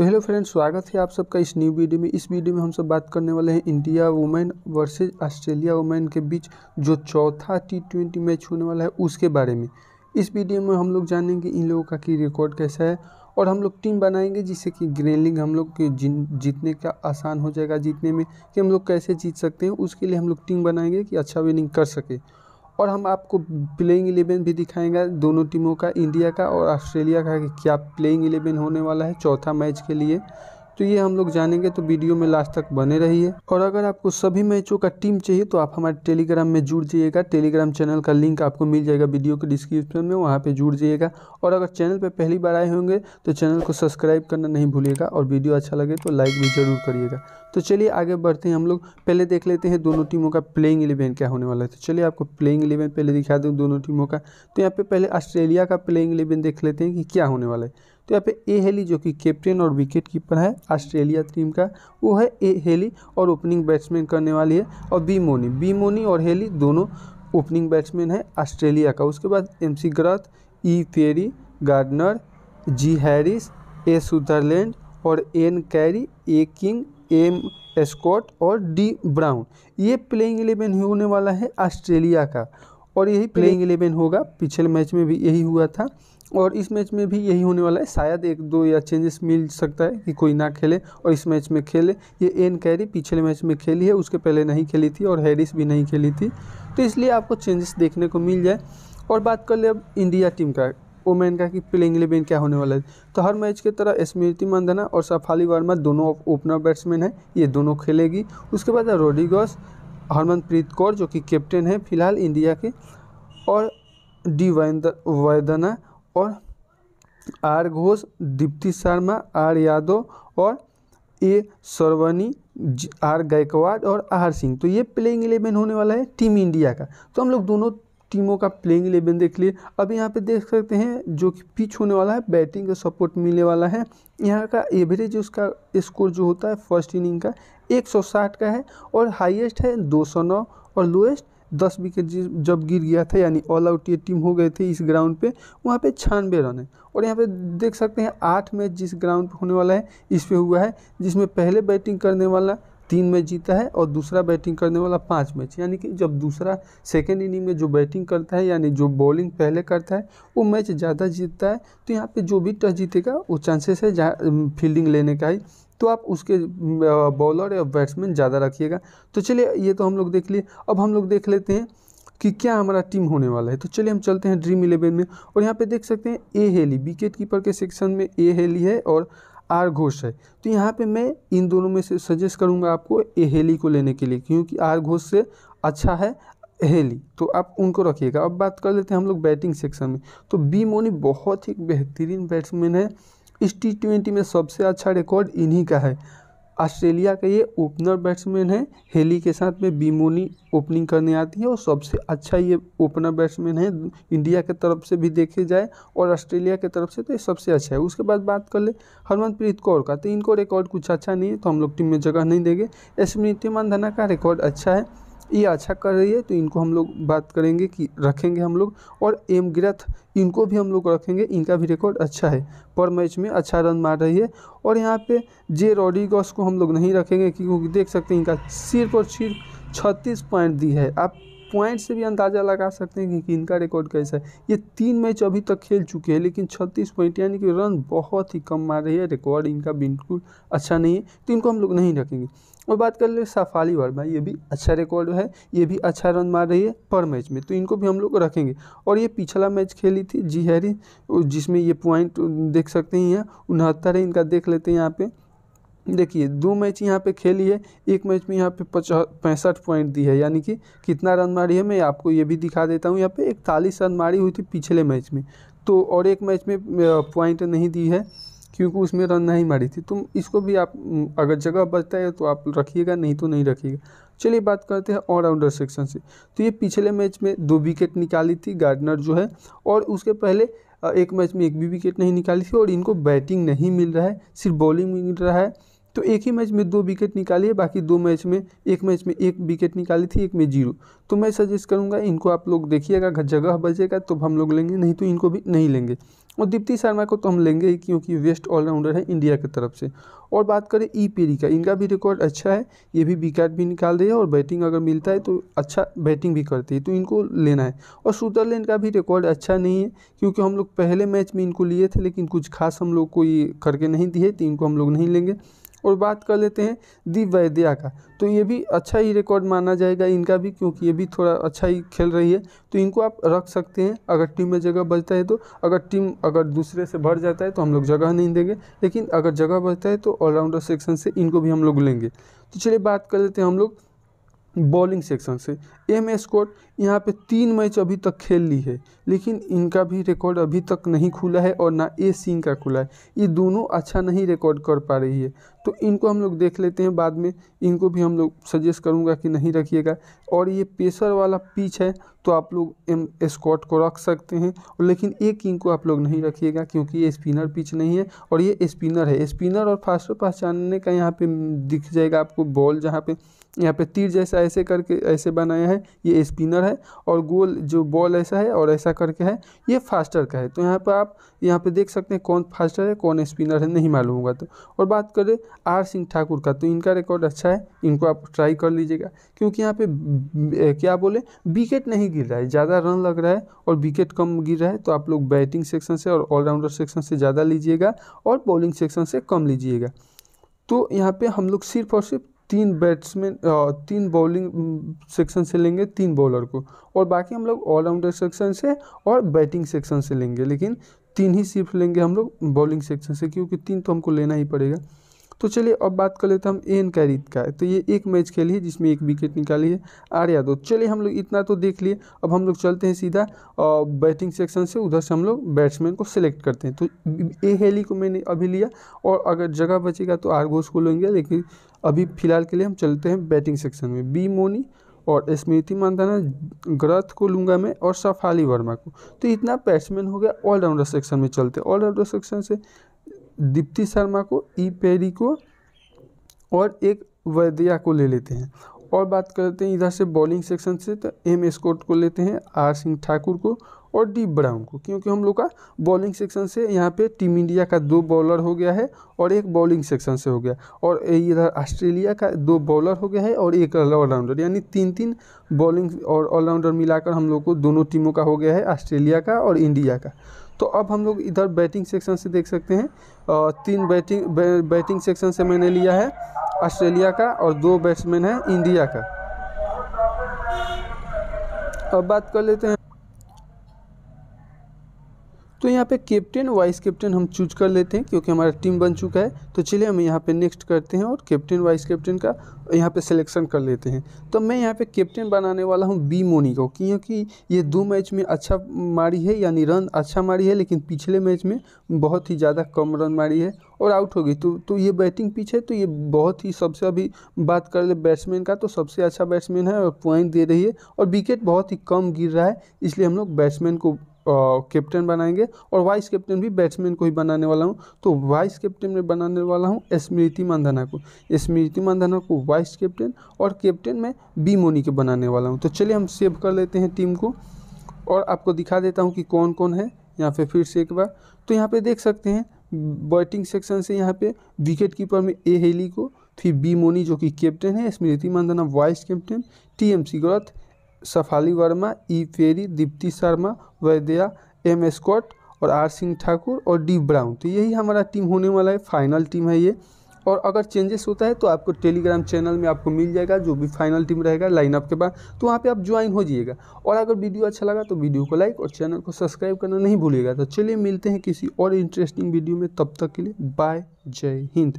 तो hello friends स्वागत है आप सबका इस न्यू वीडियो में इस वीडियो में हम सब बात करने वाले हैं India women versus Australia women के बीच जो चौथा टी ट्वेंटी मैच होने वाला है उसके बारे में इस वीडियो में हम लोग जानेंगे इन लोगों का कि रिकॉर्ड कैसा है और हम लोग टीम बनाएंगे जिससे कि ग्रेलिंग हम लोग के जीतने का आसान हो जाएगा जीतने में कि हम लोग कैसे जीत सकते हैं उसके लिए हम लोग टीम बनाएंगे कि अच्छा विनिंग कर सके और हम आपको प्लेइंग इलेवन भी दिखाएंगे दोनों टीमों का इंडिया का और ऑस्ट्रेलिया का क्या प्लेइंग इलेवन होने वाला है चौथा मैच के लिए तो ये हम लोग जानेंगे तो वीडियो में लास्ट तक बने रहिए और अगर आपको सभी मैचों का टीम चाहिए तो आप हमारे टेलीग्राम में जुड़ जाइएगा टेलीग्राम चैनल का लिंक आपको मिल जाएगा वीडियो के डिस्क्रिप्शन में वहाँ पर जुड़ जाइएगा और अगर चैनल पर पहली बार आए होंगे तो चैनल को सब्सक्राइब करना नहीं भूलिएगा और वीडियो अच्छा लगे तो लाइक भी ज़रूर करिएगा तो चलिए आगे बढ़ते हैं हम लोग पहले देख लेते हैं दोनों टीमों का प्लेइंग इलेवन क्या होने वाला है तो चलिए आपको प्लेइंग इलेवन पहले दिखा दूँ दोनों टीमों का तो यहाँ पे पहले ऑस्ट्रेलिया का प्लेइंग इलेवन देख लेते हैं कि क्या होने वाला है तो यहाँ पे ए हेली जो कि कैप्टन और विकेट कीपर है ऑस्ट्रेलिया टीम का वो है ए हेली और ओपनिंग बैट्समैन करने वाली है और बी मोनी बी मोनी और हेली दोनों ओपनिंग बैट्समैन है ऑस्ट्रेलिया का उसके बाद M C Grath E Perry Gardner G Harris A Sutherland और N Carey A King M Scott और डी ब्राउन ये प्लेइंग एलेवन होने वाला है ऑस्ट्रेलिया का और यही प्लेइंग एलेवन होगा पिछले मैच में भी यही हुआ था और इस मैच में भी यही होने वाला है शायद एक दो या चेंजेस मिल सकता है कि कोई ना खेले और इस मैच में खेले ये एन कैरी पिछले मैच में खेली है उसके पहले नहीं खेली थी और हैरिस भी नहीं खेली थी तो इसलिए आपको चेंजेस देखने को मिल जाए और बात कर ले अब इंडिया टीम का ओमैन का कि प्लेइंग इलेवन क्या होने वाला है तो हर मैच की तरह स्मृति मंदना और सफाली वर्मा दोनों ओपनर बैट्समैन हैं ये दोनों खेलेगी उसके बाद रोडिगस हरमनप्रीत कौर जो कि कैप्टन है फिलहाल इंडिया के और डी वैदना और आर घोष दीप्ति शर्मा आर यादव और ए सरवनी आर गायकवाड और आर सिंह तो ये प्लेइंग इलेवन होने वाला है टीम इंडिया का तो हम लोग दोनों टीमों का प्लेइंग इलेवन देख लिए अब यहाँ पे देख सकते हैं जो कि पिच होने वाला है बैटिंग का सपोर्ट मिलने वाला है यहाँ का एवरेज उसका स्कोर जो होता है फर्स्ट इनिंग का 160 का है और हाईएस्ट है 209 और लोएस्ट दस विकेट जब गिर गया था यानी ऑल आउट ये टीम हो गए थे इस ग्राउंड पे वहाँ पे छानबे रन है और यहाँ पे देख सकते हैं आठ मैच जिस ग्राउंड पे होने वाला है इस पे हुआ है जिसमें पहले बैटिंग करने वाला तीन मैच जीता है और दूसरा बैटिंग करने वाला पाँच मैच यानी कि जब दूसरा सेकेंड इनिंग में जो बैटिंग करता है यानी जो बॉलिंग पहले करता है वो मैच ज़्यादा जीतता है तो यहाँ पर जो भी टच जीतेगा वो चांसेस है फील्डिंग लेने का ही तो आप उसके बॉलर या बैट्समैन ज़्यादा रखिएगा तो चलिए ये तो हम लोग देख लिए अब हम लोग देख लेते हैं कि क्या हमारा टीम होने वाला है तो चलिए हम चलते हैं ड्रीम इलेवन में और यहाँ पे देख सकते हैं ए हेली विकेट कीपर के सेक्शन में ए हेली है और आर घोष है तो यहाँ पे मैं इन दोनों में से सजेस्ट करूँगा आपको ए हेली को लेने के लिए क्योंकि आर घोष से अच्छा है हेली तो आप उनको रखिएगा अब बात कर लेते हैं हम लोग बैटिंग सेक्शन में तो बी मोनी बहुत ही बेहतरीन बैट्समैन है इस टी ट्वेंटी में सबसे अच्छा रिकॉर्ड इन्हीं का है ऑस्ट्रेलिया का ये ओपनर बैट्समैन है हेली के साथ में बीमोनी ओपनिंग करने आती है और सबसे अच्छा ये ओपनर बैट्समैन है इंडिया के तरफ से भी देखे जाए और ऑस्ट्रेलिया के तरफ से तो ये सबसे अच्छा है उसके बाद बात कर ले हरमनप्रीत कौर का तो इनको रिकॉर्ड कुछ अच्छा नहीं है तो हम लोग टीम में जगह नहीं देंगे स्मृति धना का रिकॉर्ड अच्छा है ये अच्छा कर रही है तो इनको हम लोग बात करेंगे कि रखेंगे हम लोग और एम गिरथ इनको भी हम लोग रखेंगे इनका भी रिकॉर्ड अच्छा है पर मैच में अच्छा रन मार रही है और यहाँ पे जे रॉडिगॉस को हम लोग नहीं रखेंगे क्योंकि देख सकते हैं इनका सिर्फ और सिर्फ छत्तीस पॉइंट दी है आप पॉइंट से भी अंदाज़ा लगा सकते हैं कि इनका रिकॉर्ड कैसा है ये तीन मैच अभी तक खेल चुके हैं लेकिन छत्तीस पॉइंट यानी कि रन बहुत ही कम मार रही है रिकॉर्ड इनका बिल्कुल अच्छा नहीं है तो इनको हम लोग नहीं रखेंगे और बात कर ले सफाली वर्मा ये भी अच्छा रिकॉर्ड है ये भी अच्छा रन मार रही है पर मैच में तो इनको भी हम लोग रखेंगे और ये पिछला मैच खेली थी जी जिसमें ये पॉइंट देख सकते हैं यहाँ उनहत्तर है इनका देख लेते हैं यहाँ पर देखिए दो मैच यहाँ पे खेली है एक मैच में यहाँ पे पचास पैंसठ पॉइंट दी है यानी कि कितना रन मारी है मैं आपको ये भी दिखा देता हूँ यहाँ पे इकतालीस रन मारी हुई थी पिछले मैच में तो और एक मैच में पॉइंट नहीं दी है क्योंकि उसमें रन नहीं मारी थी तो इसको भी आप अगर जगह बचता है तो आप रखिएगा नहीं तो नहीं रखिएगा चलिए बात करते हैं ऑलराउंडर सेक्शन से तो ये पिछले मैच में दो विकेट निकाली थी गार्डनर जो है और उसके पहले एक मैच में एक भी विकेट नहीं निकाली थी और इनको बैटिंग नहीं मिल रहा है सिर्फ बॉलिंग मिल रहा है तो एक ही मैच में दो विकेट निकाली है बाकी दो मैच में एक मैच में एक विकेट निकाली थी एक में जीरो तो मैं सजेस्ट करूँगा इनको आप लोग देखिएगा जगह बचेगा तो हम लोग लेंगे नहीं तो इनको भी नहीं लेंगे और दीप्ति शर्मा को तो हम लेंगे ही क्योंकि वेस्ट ऑलराउंडर है इंडिया की तरफ से और बात करें ई पीरी का इनका भी रिकॉर्ड अच्छा है ये भी विकेट भी निकाल रही है और बैटिंग अगर मिलता है तो अच्छा बैटिंग भी करती है तो इनको लेना है और स्विटरलैंड का भी रिकॉर्ड अच्छा नहीं है क्योंकि हम लोग पहले मैच में इनको लिए थे लेकिन कुछ खास हम लोग को ये करके नहीं दिए तो इनको हम लोग नहीं लेंगे और बात कर लेते हैं दीप वैद्या का तो ये भी अच्छा ही रिकॉर्ड माना जाएगा इनका भी क्योंकि ये भी थोड़ा अच्छा ही खेल रही है तो इनको आप रख सकते हैं अगर टीम में जगह बचता है तो अगर टीम अगर दूसरे से भर जाता है तो हम लोग जगह नहीं देंगे लेकिन अगर जगह बचता है तो ऑलराउंडर सेक्शन से इनको भी हम लोग लेंगे तो चलिए बात कर लेते हैं हम लोग बॉलिंग सेक्शन से एम स्कॉट यहाँ पे तीन मैच अभी तक खेल ली है लेकिन इनका भी रिकॉर्ड अभी तक नहीं खुला है और ना ए सिंह का खुला है ये दोनों अच्छा नहीं रिकॉर्ड कर पा रही है तो इनको हम लोग देख लेते हैं बाद में इनको भी हम लोग सजेस्ट करूँगा कि नहीं रखिएगा और ये पेसर वाला पिच है तो आप लोग एम स्कॉट को रख सकते हैं लेकिन ए किंग को आप लोग नहीं रखिएगा क्योंकि ये स्पिनर पिच नहीं है और ये स्पिनर है स्पिनर और फास्टर पहचानने का यहाँ पे दिख जाएगा आपको बॉल जहाँ पे यहाँ पे तीर जैसा ऐसे करके ऐसे बनाया है ये स्पिनर है और गोल जो बॉल ऐसा है और ऐसा करके है ये फास्टर का है तो यहाँ पर आप यहाँ पे देख सकते हैं कौन फास्टर है कौन स्पिनर है नहीं मालूम होगा तो और बात करें आर सिंह ठाकुर का तो इनका रिकॉर्ड अच्छा है इनको आप ट्राई कर लीजिएगा क्योंकि यहाँ पर क्या बोले विकेट नहीं गिर रहा है ज़्यादा रन लग रहा है और विकेट कम गिर रहा है तो आप लोग बैटिंग सेक्शन से और ऑलराउंडर सेक्शन से ज़्यादा लीजिएगा और बॉलिंग सेक्शन से कम लीजिएगा तो यहाँ पे हम लोग सिर्फ और सिर्फ तीन बैट्समैन तीन बॉलिंग सेक्शन से लेंगे तीन बॉलर को और बाकी हम लोग ऑलराउंडर सेक्शन से और बैटिंग सेक्शन से लेंगे लेकिन तीन ही सिर्फ लेंगे हम लोग बॉलिंग सेक्शन से क्योंकि तीन तो हमको लेना ही पड़ेगा तो चलिए अब बात कर लेते हम एन कैरीत का तो ये एक मैच खेली है जिसमें एक विकेट निकाली है आर यादव चलिए हम लोग इतना तो देख लिए अब हम लोग चलते हैं सीधा और बैटिंग सेक्शन से उधर से हम लोग बैट्समैन को सिलेक्ट करते हैं तो ए हेली को मैंने अभी लिया और अगर जगह बचेगा तो आर घोष को लेंगे लेकिन अभी फ़िलहाल के लिए हम चलते हैं बैटिंग सेक्शन में बी मोनी और स्मृति मंदाना ग्रथ को लूँगा मैं और सफाली वर्मा को तो इतना बैट्समैन हो गया ऑलराउंडर सेक्शन में चलते ऑलराउंडर सेक्शन से दीप्ति शर्मा को ई पेरी को और एक वैद्या को ले लेते हैं और बात करते हैं इधर से बॉलिंग सेक्शन से तो एम स्कॉट को लेते हैं आर सिंह ठाकुर को और डी ब्राउन को क्योंकि हम लोग का बॉलिंग सेक्शन से यहाँ पे टीम इंडिया का दो बॉलर हो गया है और एक बॉलिंग सेक्शन से हो गया और इधर ऑस्ट्रेलिया का दो बॉलर हो गया है और एक ऑलराउंडर यानी तीन तीन बॉलिंग और ऑलराउंडर मिलाकर हम लोग को दोनों टीमों का हो गया है ऑस्ट्रेलिया का और इंडिया का तो अब हम लोग इधर बैटिंग सेक्शन से देख सकते हैं तीन बैटिंग बैटिंग सेक्शन से मैंने लिया है ऑस्ट्रेलिया का और दो बैट्समैन है इंडिया का अब बात कर लेते हैं तो यहाँ पे कैप्टन वाइस कैप्टन हम चूज कर लेते हैं क्योंकि हमारा टीम बन चुका है तो चलिए हम यहाँ पे नेक्स्ट करते हैं और कैप्टन वाइस कैप्टन का यहाँ पे सिलेक्शन कर लेते हैं तो मैं यहाँ पे कैप्टन बनाने वाला हूँ बी मोनी को क्योंकि ये दो मैच में अच्छा मारी है यानी रन अच्छा मारी है लेकिन पिछले मैच में बहुत ही ज़्यादा कम रन मारी है और आउट हो गई तो तो ये बैटिंग पिच है तो ये बहुत ही सबसे अभी बात कर ले बैट्समैन का तो सबसे अच्छा बैट्समैन है और पॉइंट दे रही है और विकेट बहुत ही कम गिर रहा है इसलिए हम लोग बैट्समैन को कैप्टन बनाएंगे और वाइस कैप्टन भी बैट्समैन को ही बनाने वाला हूँ तो वाइस कैप्टन में बनाने वाला हूँ स्मृति मानधना को स्मृति मानधना को वाइस वाइस कैप्टन और कैप्टन मैं बी मोनी के बनाने वाला हूँ तो चलिए हम सेव कर लेते हैं टीम को और आपको दिखा देता हूँ कि कौन कौन है यहाँ पे फिर से एक बार तो यहाँ पे देख सकते हैं बैटिंग सेक्शन से यहाँ पे विकेट कीपर में ए हेली को फिर बी मोनी जो कि कैप्टन है Smriti Mandhana vice captain T M McGrath Shafali Verma E Perry Deepti Sharma Vaidya M Scott और आर सिंह ठाकुर और डी ब्राउन तो यही हमारा टीम होने वाला है फाइनल टीम है ये और अगर चेंजेस होता है तो आपको टेलीग्राम चैनल में आपको मिल जाएगा जो भी फाइनल टीम रहेगा लाइनअप के बाद तो वहाँ पे आप ज्वाइन हो जाइएगा और अगर वीडियो अच्छा लगा तो वीडियो को लाइक और चैनल को सब्सक्राइब करना नहीं भूलिएगा तो चलिए मिलते हैं किसी और इंटरेस्टिंग वीडियो में तब तक के लिए बाय जय हिंद